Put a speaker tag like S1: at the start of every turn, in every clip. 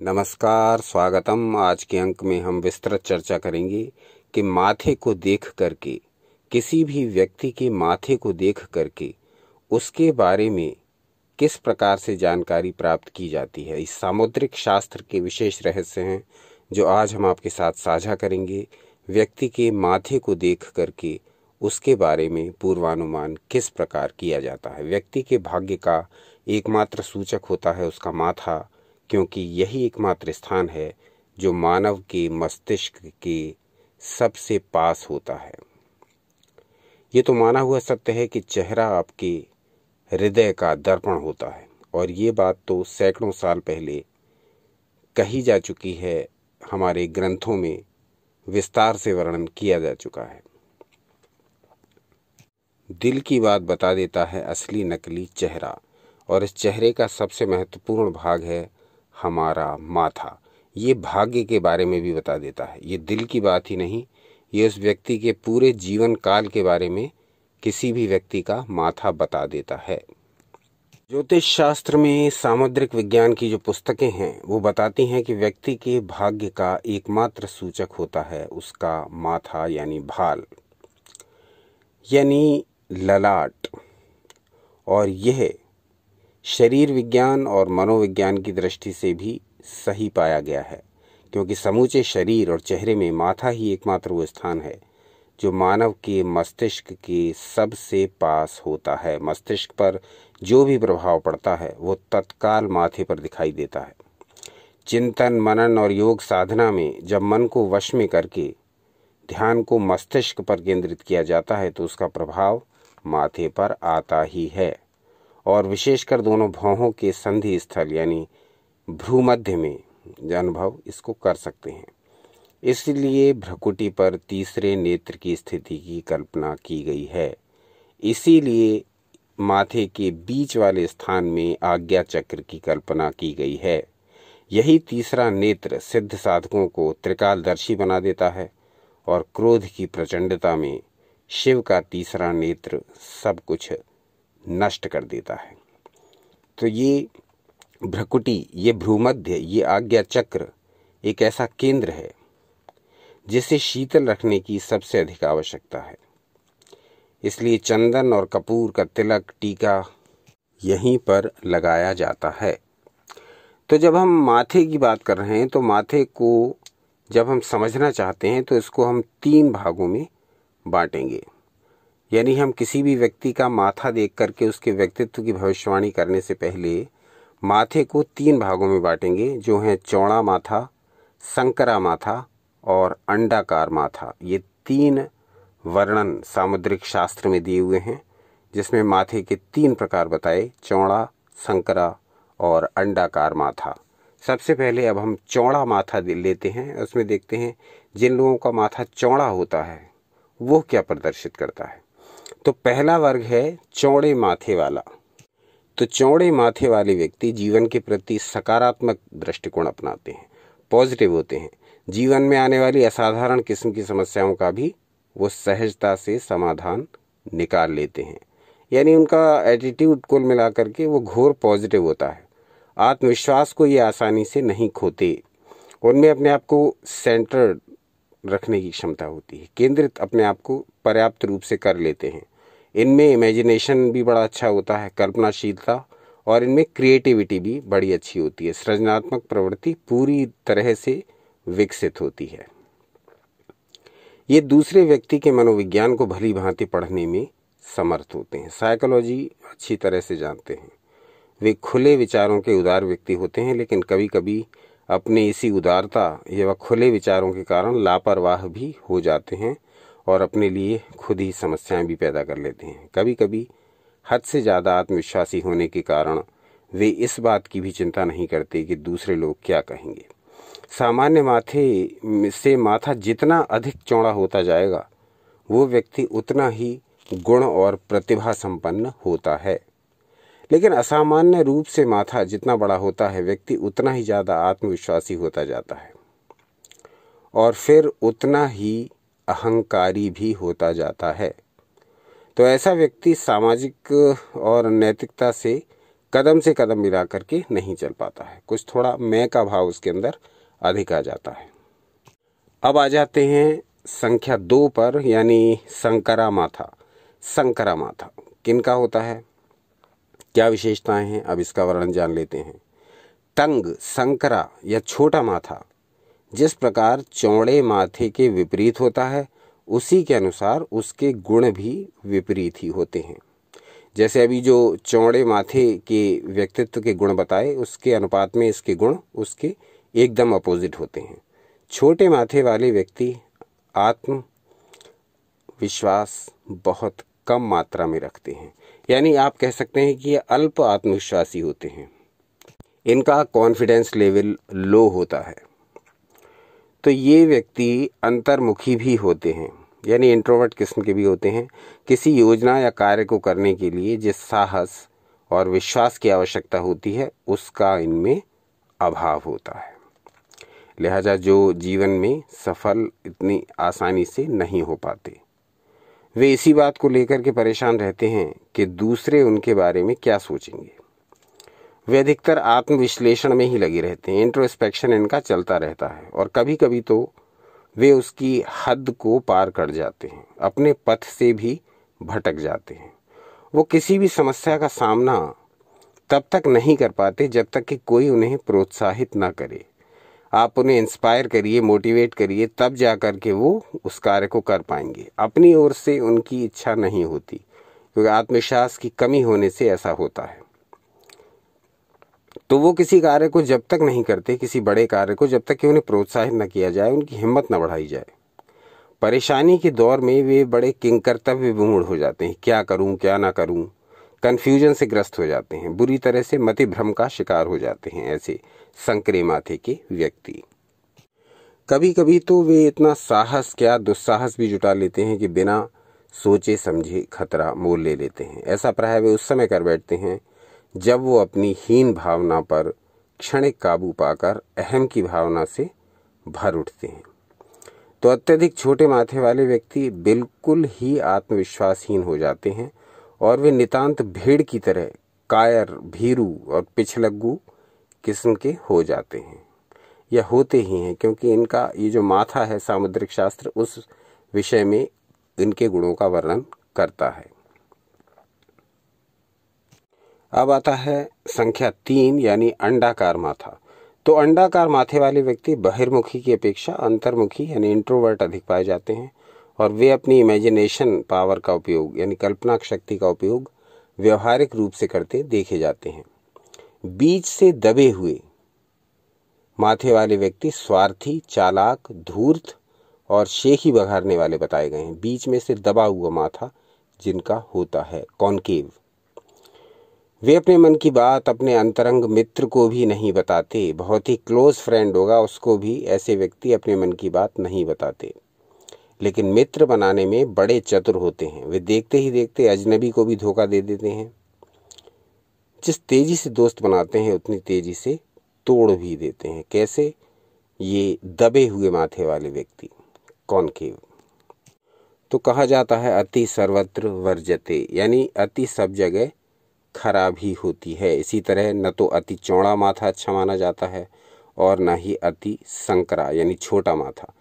S1: नमस्कार स्वागतम आज के अंक में हम विस्तृत चर्चा करेंगे कि माथे को देख करके किसी भी व्यक्ति के माथे को देख करके उसके बारे में किस प्रकार से जानकारी प्राप्त की जाती है इस सामुद्रिक शास्त्र के विशेष रहस्य हैं जो आज हम आपके साथ साझा करेंगे व्यक्ति के माथे को देख करके उसके बारे में पूर्वानुमान किस प्रकार किया जाता है व्यक्ति के भाग्य का एकमात्र सूचक होता है उसका माथा क्योंकि यही एकमात्र स्थान है जो मानव के मस्तिष्क के सबसे पास होता है ये तो माना हुआ सत्य है कि चेहरा आपके हृदय का दर्पण होता है और ये बात तो सैकड़ों साल पहले कही जा चुकी है हमारे ग्रंथों में विस्तार से वर्णन किया जा चुका है दिल की बात बता देता है असली नकली चेहरा और इस चेहरे का सबसे महत्वपूर्ण भाग है हमारा माथा ये भाग्य के बारे में भी बता देता है ये दिल की बात ही नहीं ये उस व्यक्ति के पूरे जीवन काल के बारे में किसी भी व्यक्ति का माथा बता देता है ज्योतिष शास्त्र में सामुद्रिक विज्ञान की जो पुस्तकें हैं वो बताती हैं कि व्यक्ति के भाग्य का एकमात्र सूचक होता है उसका माथा यानी भाल यानी ललाट और यह शरीर विज्ञान और मनोविज्ञान की दृष्टि से भी सही पाया गया है क्योंकि समूचे शरीर और चेहरे में माथा ही एकमात्र वो स्थान है जो मानव के मस्तिष्क के सबसे पास होता है मस्तिष्क पर जो भी प्रभाव पड़ता है वो तत्काल माथे पर दिखाई देता है चिंतन मनन और योग साधना में जब मन को वश में करके ध्यान को मस्तिष्क पर केंद्रित किया जाता है तो उसका प्रभाव माथे पर आता ही है और विशेषकर दोनों भावों के संधि स्थल यानी भ्रूमध्य में अनुभव इसको कर सकते हैं इसलिए भ्रकुटी पर तीसरे नेत्र की स्थिति की कल्पना की गई है इसीलिए माथे के बीच वाले स्थान में आज्ञा चक्र की कल्पना की गई है यही तीसरा नेत्र सिद्ध साधकों को त्रिकालदर्शी बना देता है और क्रोध की प्रचंडता में शिव का तीसरा नेत्र सब कुछ नष्ट कर देता है तो ये भ्रकुटी ये भ्रूमध्य ये आज्ञा चक्र एक ऐसा केंद्र है जिसे शीतल रखने की सबसे अधिक आवश्यकता है इसलिए चंदन और कपूर का तिलक टीका यहीं पर लगाया जाता है तो जब हम माथे की बात कर रहे हैं तो माथे को जब हम समझना चाहते हैं तो इसको हम तीन भागों में बांटेंगे यानी हम किसी भी व्यक्ति का माथा देख करके उसके व्यक्तित्व की भविष्यवाणी करने से पहले माथे को तीन भागों में बांटेंगे जो हैं चौड़ा माथा संकरा माथा और अंडाकार माथा ये तीन वर्णन सामुद्रिक शास्त्र में दिए हुए हैं जिसमें माथे के तीन प्रकार बताए चौड़ा संकरा और अंडाकार माथा सबसे पहले अब हम चौड़ा माथा लेते हैं उसमें देखते हैं जिन लोगों का माथा चौड़ा होता है वो क्या प्रदर्शित करता है तो पहला वर्ग है चौड़े माथे वाला तो चौड़े माथे वाले व्यक्ति जीवन के प्रति सकारात्मक दृष्टिकोण अपनाते हैं पॉजिटिव होते हैं जीवन में आने वाली असाधारण किस्म की समस्याओं का भी वो सहजता से समाधान निकाल लेते हैं यानी उनका एटीट्यूड कुल मिला करके वो घोर पॉजिटिव होता है आत्मविश्वास को ये आसानी से नहीं खोते उनमें अपने आप को सेंटर रखने की क्षमता होती है केंद्रित अपने आप को पर्याप्त रूप से कर लेते हैं इनमें इमेजिनेशन भी बड़ा अच्छा होता है कल्पनाशीलता और इनमें क्रिएटिविटी भी बड़ी अच्छी होती है सृजनात्मक प्रवृत्ति पूरी तरह से विकसित होती है ये दूसरे व्यक्ति के मनोविज्ञान को भली भांति पढ़ने में समर्थ होते हैं साइकोलॉजी अच्छी तरह से जानते हैं वे खुले विचारों के उदार व्यक्ति होते हैं लेकिन कभी कभी अपने इसी उदारता या खुले विचारों के कारण लापरवाह भी हो जाते हैं और अपने लिए खुद ही समस्याएं भी पैदा कर लेते हैं कभी कभी हद से ज़्यादा आत्मविश्वासी होने के कारण वे इस बात की भी चिंता नहीं करते कि दूसरे लोग क्या कहेंगे सामान्य माथे से माथा जितना अधिक चौड़ा होता जाएगा वो व्यक्ति उतना ही गुण और प्रतिभा संपन्न होता है लेकिन असामान्य रूप से माथा जितना बड़ा होता है व्यक्ति उतना ही ज़्यादा आत्मविश्वासी होता जाता है और फिर उतना ही अहंकारी भी होता जाता है तो ऐसा व्यक्ति सामाजिक और नैतिकता से कदम से कदम मिला करके नहीं चल पाता है कुछ थोड़ा मैं का भाव उसके अंदर अधिक आ जाता है अब आ जाते हैं संख्या दो पर यानी संकरा माथा संकरा माथा किन का होता है क्या विशेषताएं हैं अब इसका वर्णन जान लेते हैं तंग संकरा या छोटा माथा जिस प्रकार चौड़े माथे के विपरीत होता है उसी के अनुसार उसके गुण भी विपरीत ही होते हैं जैसे अभी जो चौड़े माथे के व्यक्तित्व के गुण बताए उसके अनुपात में इसके गुण उसके एकदम अपोजिट होते हैं छोटे माथे वाले व्यक्ति आत्म विश्वास बहुत कम मात्रा में रखते हैं यानी आप कह सकते हैं कि ये अल्प आत्मविश्वासी होते हैं इनका कॉन्फिडेंस लेवल लो होता है तो ये व्यक्ति अंतर्मुखी भी होते हैं यानी इंट्रोवर्ट किस्म के भी होते हैं किसी योजना या कार्य को करने के लिए जिस साहस और विश्वास की आवश्यकता होती है उसका इनमें अभाव होता है लिहाजा जो जीवन में सफल इतनी आसानी से नहीं हो पाते वे इसी बात को लेकर के परेशान रहते हैं कि दूसरे उनके बारे में क्या सोचेंगे वे अधिकतर आत्मविश्लेषण में ही लगे रहते हैं इंट्रोस्पेक्शन इनका चलता रहता है और कभी कभी तो वे उसकी हद को पार कर जाते हैं अपने पथ से भी भटक जाते हैं वो किसी भी समस्या का सामना तब तक नहीं कर पाते जब तक कि कोई उन्हें प्रोत्साहित ना करे आप उन्हें इंस्पायर करिए मोटिवेट करिए तब जा कर के वो उस कार्य को कर पाएंगे अपनी ओर से उनकी इच्छा नहीं होती क्योंकि आत्मविश्वास की कमी होने से ऐसा होता है तो वो किसी कार्य को जब तक नहीं करते किसी बड़े कार्य को जब तक कि उन्हें प्रोत्साहित न किया जाए उनकी हिम्मत न बढ़ाई जाए परेशानी के दौर में वे बड़े किंकर्तव्य विमूढ़ हो जाते हैं क्या करूं क्या ना करूं कन्फ्यूजन से ग्रस्त हो जाते हैं बुरी तरह से मति भ्रम का शिकार हो जाते हैं ऐसे संकरे माथे के व्यक्ति कभी कभी तो वे इतना साहस क्या दुस्साहस भी जुटा लेते हैं कि बिना सोचे समझे खतरा मोल ले लेते हैं ऐसा प्राय वे उस समय कर बैठते हैं जब वो अपनी हीन भावना पर क्षणिक काबू पाकर अहम की भावना से भर उठते हैं तो अत्यधिक छोटे माथे वाले व्यक्ति बिल्कुल ही आत्मविश्वासहीन हो जाते हैं और वे नितांत भीड़ की तरह कायर भीरू और पिछलग्गू किस्म के हो जाते हैं या होते ही हैं क्योंकि इनका ये जो माथा है सामुद्रिक शास्त्र उस विषय में इनके गुणों का वर्णन करता है अब आता है संख्या तीन यानी अंडाकार माथा तो अंडाकार माथे वाले व्यक्ति बहिर्मुखी की अपेक्षा अंतर्मुखी यानी इंट्रोवर्ट अधिक पाए जाते हैं और वे अपनी इमेजिनेशन पावर का उपयोग यानी कल्पना शक्ति का उपयोग व्यवहारिक रूप से करते देखे जाते हैं बीच से दबे हुए माथे वाले व्यक्ति स्वार्थी चालाक धूर्त और शेखी बघारने वाले बताए गए हैं बीच में से दबा हुआ माथा जिनका होता है कॉन्केव वे अपने मन की बात अपने अंतरंग मित्र को भी नहीं बताते बहुत ही क्लोज फ्रेंड होगा उसको भी ऐसे व्यक्ति अपने मन की बात नहीं बताते लेकिन मित्र बनाने में बड़े चतुर होते हैं वे देखते ही देखते अजनबी को भी धोखा दे देते हैं जिस तेज़ी से दोस्त बनाते हैं उतनी तेज़ी से तोड़ भी देते हैं कैसे ये दबे हुए माथे वाले व्यक्ति कौन के तो कहा जाता है अति सर्वत्र वर्जते यानी अति सब जगह खराब ही होती है इसी तरह न तो अति चौड़ा माथा अच्छा माना जाता है और न ही अति संकरा यानी छोटा माथा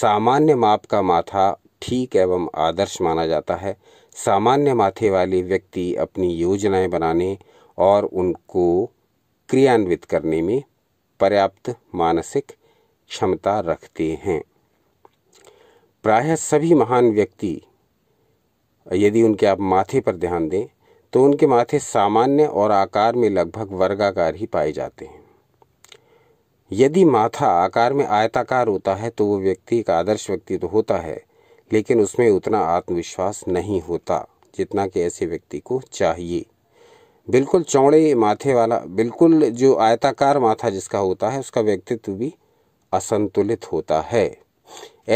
S1: सामान्य माप का माथा ठीक एवं आदर्श माना जाता है सामान्य माथे वाले व्यक्ति अपनी योजनाएं बनाने और उनको क्रियान्वित करने में पर्याप्त मानसिक क्षमता रखते हैं प्रायः सभी महान व्यक्ति यदि उनके आप माथे पर ध्यान दें तो उनके माथे सामान्य और आकार में लगभग वर्गाकार ही पाए जाते हैं यदि माथा आकार में आयताकार होता है तो वो व्यक्ति एक आदर्श व्यक्ति तो होता है लेकिन उसमें उतना आत्मविश्वास नहीं होता जितना कि ऐसे व्यक्ति को चाहिए बिल्कुल चौड़े माथे वाला बिल्कुल जो आयताकार माथा जिसका होता है उसका व्यक्तित्व भी असंतुलित होता है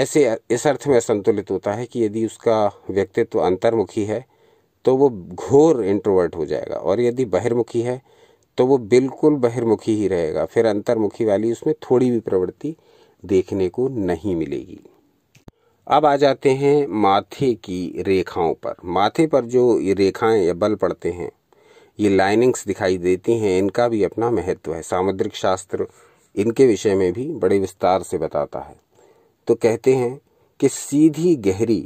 S1: ऐसे इस अर्थ में असंतुलित होता है कि यदि उसका व्यक्तित्व अंतर्मुखी है तो वो घोर इंट्रोवर्ट हो जाएगा और यदि बहिर्मुखी है तो वो बिल्कुल बहिर्मुखी ही रहेगा फिर अंतर्मुखी वाली उसमें थोड़ी भी प्रवृत्ति देखने को नहीं मिलेगी अब आ जाते हैं माथे की रेखाओं पर माथे पर जो ये रेखाएं या बल पड़ते हैं ये लाइनिंग्स दिखाई देती हैं इनका भी अपना महत्व है सामुद्रिक शास्त्र इनके विषय में भी बड़े विस्तार से बताता है तो कहते हैं कि सीधी गहरी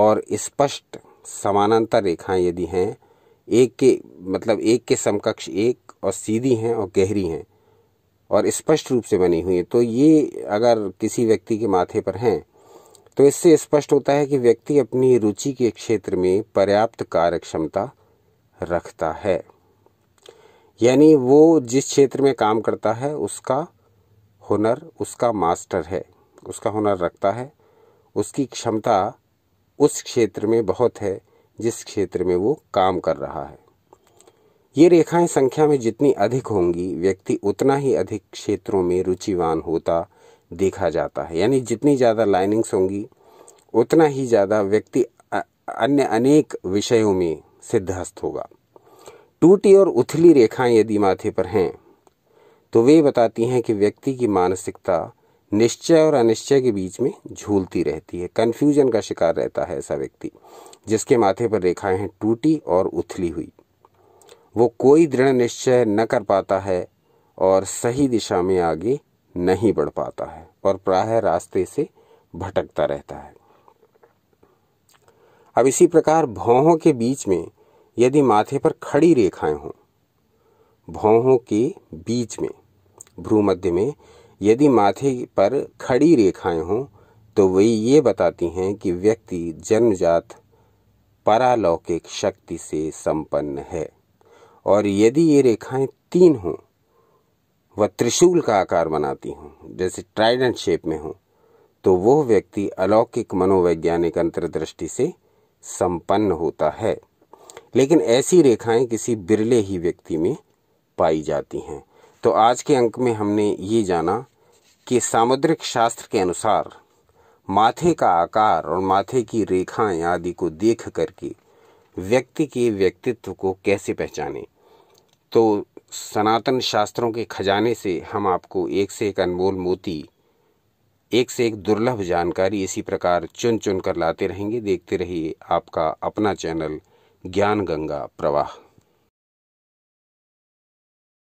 S1: और स्पष्ट समानांतर रेखाएं यदि हैं एक के मतलब एक के समकक्ष एक और सीधी हैं और गहरी हैं और स्पष्ट रूप से बनी हुई हैं तो ये अगर किसी व्यक्ति के माथे पर हैं तो इससे स्पष्ट होता है कि व्यक्ति अपनी रुचि के क्षेत्र में पर्याप्त कार्य क्षमता रखता है यानी वो जिस क्षेत्र में काम करता है उसका हुनर उसका मास्टर है उसका हुनर रखता है उसकी क्षमता उस क्षेत्र में बहुत है जिस क्षेत्र में वो काम कर रहा है ये रेखाएं संख्या में जितनी अधिक होंगी व्यक्ति उतना ही अधिक क्षेत्रों में रुचिवान होता देखा जाता है यानी जितनी ज़्यादा लाइनिंग्स होंगी उतना ही ज़्यादा व्यक्ति अन्य अनेक विषयों में सिद्धहस्त होगा टूटी और उथली रेखाएं यदि माथे पर हैं तो वे बताती हैं कि व्यक्ति की मानसिकता निश्चय और अनिश्चय के बीच में झूलती रहती है कन्फ्यूजन का शिकार रहता है ऐसा व्यक्ति जिसके माथे पर रेखाएं हैं टूटी और उथली हुई वो कोई दृढ़ निश्चय न कर पाता है और सही दिशा में आगे नहीं बढ़ पाता है और प्राय रास्ते से भटकता रहता है अब इसी प्रकार भौहों के बीच में यदि माथे पर खड़ी रेखाएं हों भौहों के बीच में भ्रूमध्य में यदि माथे पर खड़ी रेखाएं हों तो वे ये बताती हैं कि व्यक्ति जन्मजात परालौकिक शक्ति से संपन्न है और यदि ये रेखाएं तीन हों व त्रिशूल का आकार बनाती हों जैसे ट्राइडेंट शेप में हों तो वो व्यक्ति अलौकिक मनोवैज्ञानिक अंतर्दृष्टि से संपन्न होता है लेकिन ऐसी रेखाएं किसी बिरले ही व्यक्ति में पाई जाती हैं तो आज के अंक में हमने ये जाना कि सामुद्रिक शास्त्र के अनुसार माथे का आकार और माथे की रेखाएं आदि को देख करके व्यक्ति के व्यक्तित्व को कैसे पहचाने तो सनातन शास्त्रों के खजाने से हम आपको एक से एक अनमोल मोती एक से एक दुर्लभ जानकारी इसी प्रकार चुन चुन कर लाते रहेंगे देखते रहिए आपका अपना चैनल ज्ञान गंगा प्रवाह